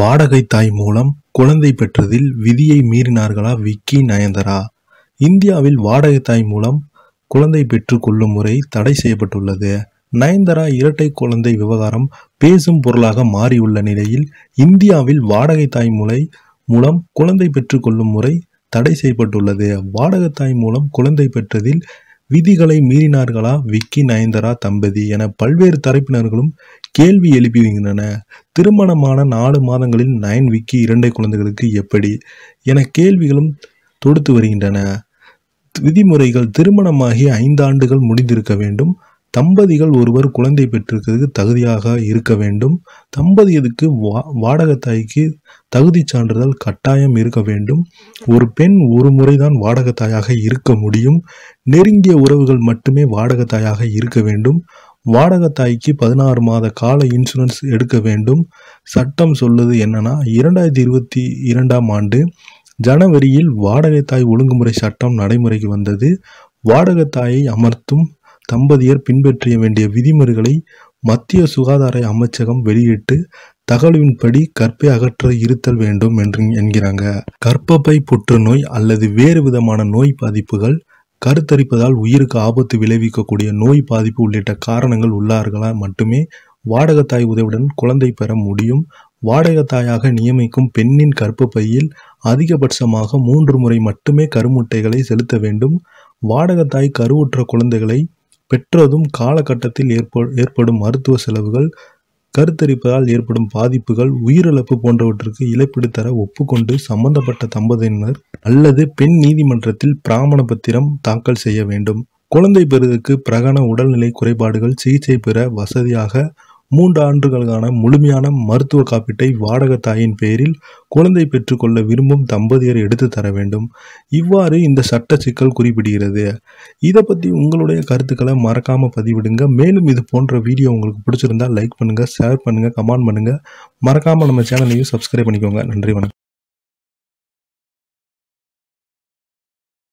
வாடகை தாய் மூலம் குழந்தை பெற்றதில் விதியை மீறினார்களா விக்கி நயந்தரா இந்தியாவில் வாடகை தாய் மூலம் குழந்தை பெற்று கொள்ளும் முறை தடை செய்யப்பட்டுள்ளது நயன்தரா இரட்டை குழந்தை விவகாரம் பேசும் பொருளாக மாறியுள்ள நிலையில் இந்தியாவில் வாடகை தாய் முறை மூலம் குழந்தை பெற்று கொள்ளும் முறை தடை செய்யப்பட்டுள்ளது வாடகை தாய் மூலம் குழந்தை பெற்றதில் விதிகளை மீறினார்களா விக்கி நயன்தரா தம்பதி என பல்வேறு தரப்பினர்களும் கேள்வி எழுப்பி வைக்கின்றன திருமணமான நாலு மாதங்களில் நயன் விக்கி இரண்டை குழந்தைகளுக்கு எப்படி என கேள்விகளும் தொடுத்து வருகின்றன விதிமுறைகள் திருமணமாகி ஐந்து ஆண்டுகள் முடிந்திருக்க வேண்டும் தம்பதிகள் ஒருவர் குழந்தை பெற்றிருக்கிறதுக்கு தகுதியாக இருக்க வேண்டும் தம்பதியதுக்கு வா வாடகத்தாய்க்கு தகுதி சான்றிதழ் கட்டாயம் இருக்க வேண்டும் ஒரு பெண் ஒரு முறைதான் வாடகத்தாயாக இருக்க முடியும் நெருங்கிய உறவுகள் மட்டுமே வாடகத்தாயாக இருக்க வேண்டும் வாடகத்தாய்க்கு பதினாறு மாத கால இன்சூரன்ஸ் எடுக்க வேண்டும் சட்டம் சொல்லுது என்னன்னா இரண்டாயிரத்தி இருபத்தி இரண்டாம் ஆண்டு ஜனவரியில் வாடகை தாய் ஒழுங்குமுறை சட்டம் நடைமுறைக்கு வந்தது வாடகத்தாயை அமர்த்தும் தம்பதியர் பின்பற்றிய வேண்டிய விதிமுறைகளை மத்திய சுகாதார அமைச்சகம் வெளியிட்டு தகவலின்படி கற்பை அகற்ற இருத்தல் வேண்டும் என்று என்கிறாங்க கற்பப்பை புற்றுநோய் அல்லது வேறு விதமான நோய் பாதிப்புகள் கருத்தரிப்பதால் உயிருக்கு ஆபத்து விளைவிக்கக்கூடிய நோய் பாதிப்பு உள்ளிட்ட காரணங்கள் உள்ளார்களால் மட்டுமே வாடகத்தாய் உதவியுடன் குழந்தை பெற முடியும் வாடகத்தாயாக நியமிக்கும் பெண்ணின் கற்பப்பையில் அதிகபட்சமாக மூன்று முறை மட்டுமே கருமுட்டைகளை செலுத்த வேண்டும் வாடகத்தாய் கருவுற்ற குழந்தைகளை பெற்றதும் காலகட்டத்தில் ஏற்படும் மருத்துவ செலவுகள் கருத்தரிப்பதால் ஏற்படும் பாதிப்புகள் உயிரிழப்பு போன்றவற்றுக்கு இழப்பீடு தர ஒப்புக்கொண்டு சம்பந்தப்பட்ட தம்பதியினர் அல்லது பெண் நீதிமன்றத்தில் பிராமண பத்திரம் தாக்கல் செய்ய வேண்டும் குழந்தை பெறுவதற்கு பிரகண உடல்நிலை குறைபாடுகள் சிகிச்சை பெற வசதியாக மூன்று ஆண்டுகளுக்கான முழுமையான மருத்துவ காப்பீட்டை வாடகத்தாயின் பெயரில் குழந்தை பெற்றுக்கொள்ள விரும்பும் தம்பதியர் எடுத்து தர வேண்டும் இவ்வாறு இந்த சட்ட சிக்கல் குறிப்பிடுகிறது இதை பற்றி உங்களுடைய கருத்துக்களை மறக்காமல் பதிவிடுங்க மேலும் இது போன்ற வீடியோ உங்களுக்கு பிடிச்சிருந்தா லைக் பண்ணுங்கள் ஷேர் பண்ணுங்கள் கமெண்ட் பண்ணுங்கள் மறக்காமல் நம்ம சேனலையும் சப்ஸ்கிரைப் பண்ணிக்கோங்க நன்றி வணக்கம்